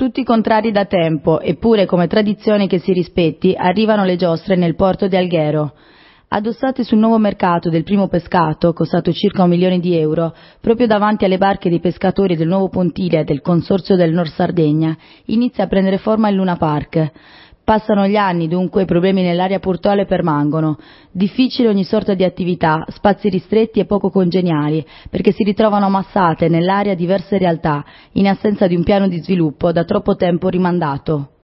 Tutti contrari da tempo, eppure come tradizione che si rispetti, arrivano le giostre nel porto di Alghero. Addossate sul nuovo mercato del primo pescato, costato circa un milione di euro, proprio davanti alle barche dei pescatori del nuovo pontile del Consorzio del Nord Sardegna, inizia a prendere forma il Luna Park. Passano gli anni, dunque i problemi nell'area portuale permangono. Difficile ogni sorta di attività, spazi ristretti e poco congeniali, perché si ritrovano ammassate nell'area diverse realtà, in assenza di un piano di sviluppo da troppo tempo rimandato.